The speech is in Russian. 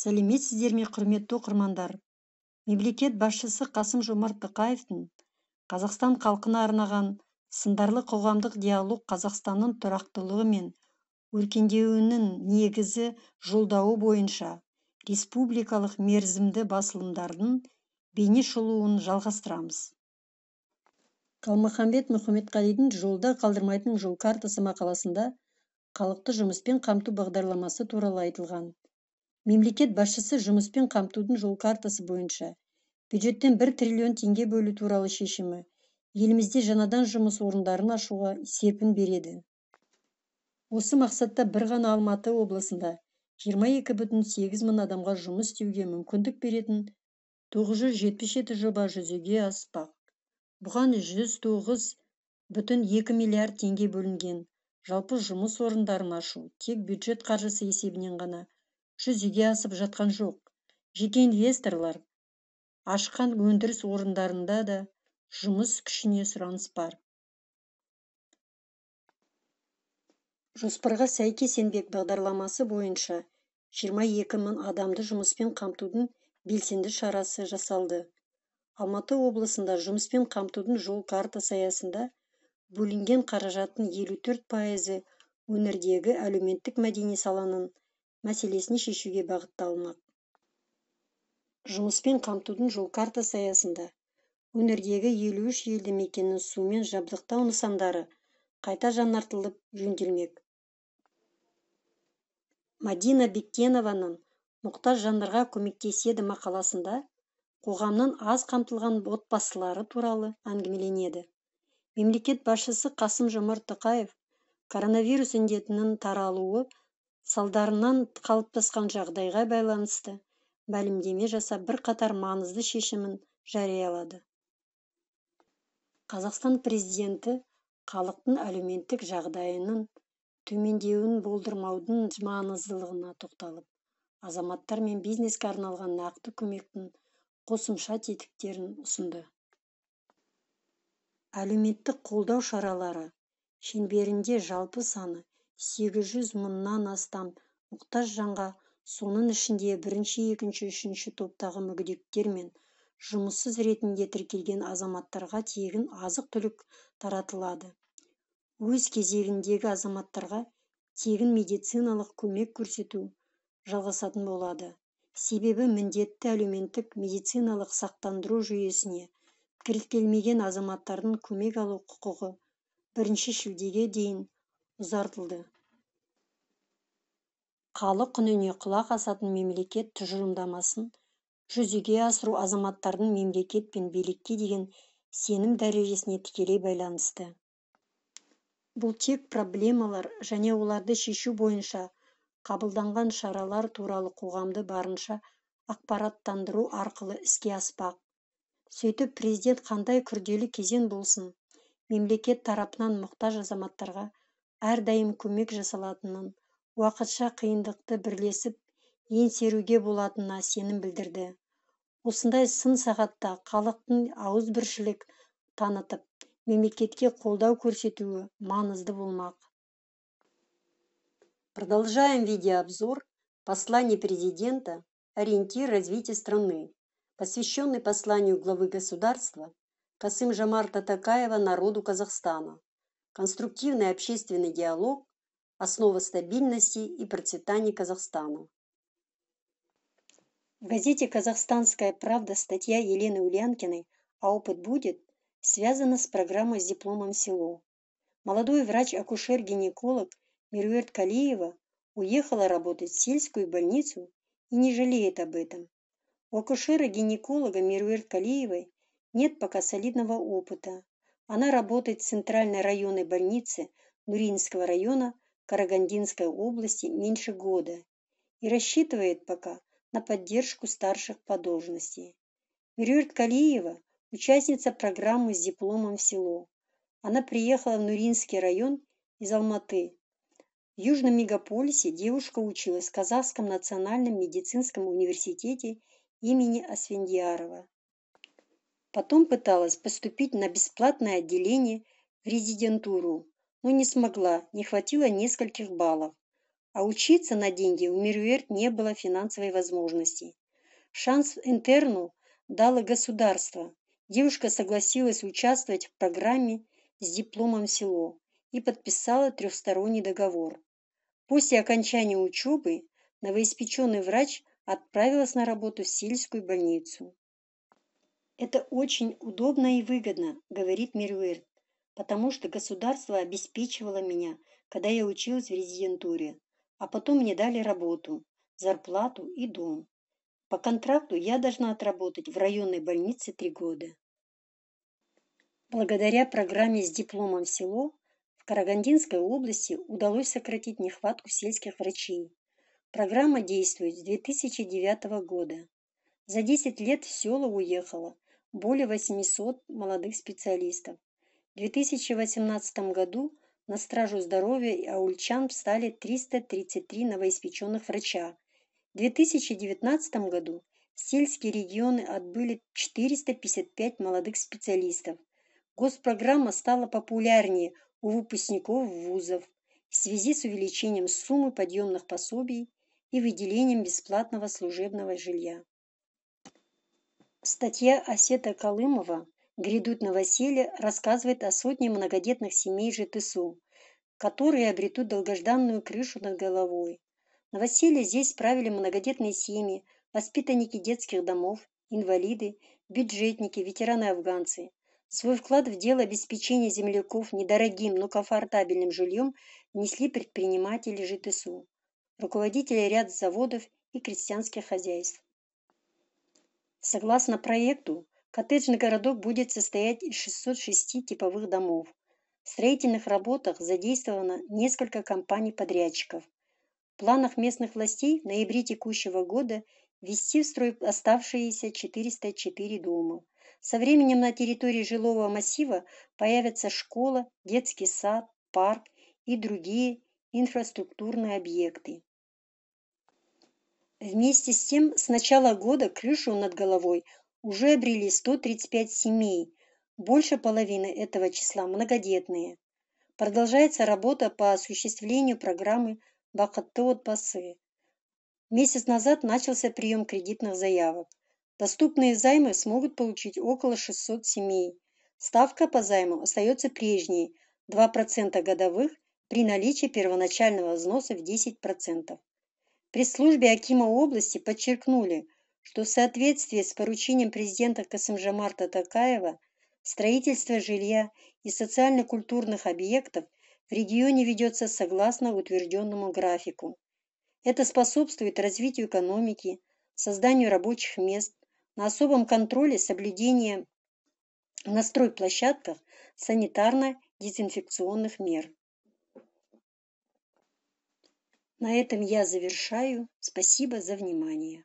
сәлеметсіздер ме құрметті оқырмандар мемлекет басшысы қасым жомарт тоқаевтың қазақстан халқына арнаған сындарлы қоғамдық диалог қазақстанның тұрақтылығы мен өркендеуінің негізі жолдауы бойынша республикалық мерзімді басылымдардың шолуын жалғастырамыз қалмаханбет мұхаметқалидың жолда қалдырмайтын жол картасы мақаласында халықты жұмыспен қамту бағдарламасы туралы айтылған мемлекет басшысы жұмыспен қамтудың жол картасы бойынша бюджеттен бір триллион теңге бөлу туралы шешімі елімізде жаңадан жұмыс орындарын ашуға серпін береді осы мақсатта бір ғана алматы облысында 22,8 бүтін мың адамға жұмыс істеуге мүмкіндік беретін 977 жүз жоба жүзеге аспақ бұған жүз тоғыз бүтін екі миллиард теңге бөлінген жалпы жұмыс орындарын ашу тек бюджет қаржысы есебінен ғана жүзеге асып жатқан жоқ жеке инвесторлар ашқан өндіріс орындарында да жұмыс күшіне сұраныс бар жоспарға сәйкес еңбек бағдарламасы бойынша жиырма екі мың адамды жұмыспен қамтудың белсенді шарасы жасалды алматы облысында жұмыспен қамтудың жол картасы аясында бөлінген қаражаттың елу төрт пайызы өңірдегі әлеуметтік мәдени саланың мәселесін шешуге бағытталмақ жұмыспен қамтудың жол картасы аясында өңірдегі елу үш елді мекеннің сумен жабдықтау нысандары қайта жаңартылып жөнделмек мадина бектенованың мұқтаж жандарға көмектеседі мақаласында қоғамның аз қамтылған отбасылары туралы әңгімеленеді мемлекет басшысы қасым жомарт тоқаев коронавирус індетінің таралуы салдарынан қалыптасқан жағдайға байланысты мәлімдеме жасап бірқатар маңызды шешімін жариялады қазақстан президенті халықтың әлеуметтік жағдайының төмендеуін болдырмаудың маңыздылығына тоқталып азаматтар мен бизнеске арналған нақты көмектің қосымша тетіктерін ұсынды әлеуметтік қолдау шаралары шеңберінде жалпы саны сегіз жүз мыңнан астам мұқтаж жанға соның ішінде бірінші екінші үшінші топтағы мүгедектер мен жұмыссыз ретінде тіркелген азаматтарға тегін азық-түлік таратылады өз кезегіндегі азаматтарға тегін медициналық көмек көрсету жалғасатын болады себебі міндетті әлеуметтік медициналық сақтандыру жүйесіне тіркелмеген азаматтардың көмек алу құқығы бірінші шілдеге дейін ұзартылды халық үніне құлақ асатын мемлекет тұжырымдамасын жүзеге асыру азаматтардың мемлекет пен билікке деген сенім дәрежесіне тікелей байланысты бұл тек проблемалар және оларды шешу бойынша қабылданған шаралар туралы қоғамды барынша ақпараттандыру арқылы іске аспақ сөйтіп президент қандай күрделі кезең болсын мемлекет тарапынан мұқтаж азаматтарға әрдайым көмек жасалатынын уақытша қиындықты бірлесіп еңсеруге болатынына сенім білдірді осындай сын сағатта халықтың ауызбіршілік танытып мемлекетке қолдау көрсетуі маңызды болмақ продолжаем видеообзор послание президента ориентир развития страны посвященный посланию главы государства Касым Жамар Татакаева народу Казахстана Конструктивный общественный диалог – основа стабильности и процветания Казахстана. В газете «Казахстанская правда» статья Елены Ульянкиной «А опыт будет» связана с программой с дипломом село. Молодой врач-акушер-гинеколог Мирюэрт Калиева уехала работать в сельскую больницу и не жалеет об этом. У акушера-гинеколога Мирюэрт Калиевой нет пока солидного опыта, она работает в Центральной районной больнице Нуринского района Карагандинской области меньше года и рассчитывает пока на поддержку старших по должности. Мирюрт Калиева – участница программы с дипломом в село. Она приехала в Нуринский район из Алматы. В южном мегаполисе девушка училась в Казахском национальном медицинском университете имени Асфендиарова. Потом пыталась поступить на бесплатное отделение в резидентуру, но не смогла, не хватило нескольких баллов. А учиться на деньги у Мирверт не было финансовой возможности. Шанс интерну дало государство. Девушка согласилась участвовать в программе с дипломом в село и подписала трехсторонний договор. После окончания учебы новоиспеченный врач отправилась на работу в сельскую больницу. Это очень удобно и выгодно, говорит Мерюэль, потому что государство обеспечивало меня, когда я училась в резидентуре, а потом мне дали работу, зарплату и дом. По контракту я должна отработать в районной больнице три года. Благодаря программе с дипломом в село в Карагандинской области удалось сократить нехватку сельских врачей. Программа действует с 2009 года. За 10 лет в село уехало более 800 молодых специалистов. В 2018 году на стражу здоровья аульчан встали 333 новоиспеченных врача. В 2019 году сельские регионы отбыли 455 молодых специалистов. Госпрограмма стала популярнее у выпускников вузов в связи с увеличением суммы подъемных пособий и выделением бесплатного служебного жилья. Статья Асета Колымова «Грядут новоселья» рассказывает о сотне многодетных семей ЖТСУ, которые обретут долгожданную крышу над головой. Новоселье здесь справили многодетные семьи, воспитанники детских домов, инвалиды, бюджетники, ветераны-афганцы. Свой вклад в дело обеспечения земляков недорогим, но комфортабельным жильем внесли предприниматели ЖТСУ, руководители ряд заводов и крестьянских хозяйств. Согласно проекту, коттеджный городок будет состоять из 606 типовых домов. В строительных работах задействовано несколько компаний-подрядчиков. В планах местных властей в ноябре текущего года ввести в строй оставшиеся 404 дома. Со временем на территории жилого массива появятся школа, детский сад, парк и другие инфраструктурные объекты. Вместе с тем, с начала года крышу над головой уже обрели 135 семей, больше половины этого числа многодетные. Продолжается работа по осуществлению программы Бахаттот Басы. Месяц назад начался прием кредитных заявок. Доступные займы смогут получить около 600 семей. Ставка по займу остается прежней – 2% годовых при наличии первоначального взноса в 10% пресс-службе Акима области подчеркнули, что в соответствии с поручением президента Касымжамарта Такаева строительство жилья и социально-культурных объектов в регионе ведется согласно утвержденному графику. Это способствует развитию экономики, созданию рабочих мест, на особом контроле соблюдения на стройплощадках санитарно-дезинфекционных мер. На этом я завершаю. Спасибо за внимание.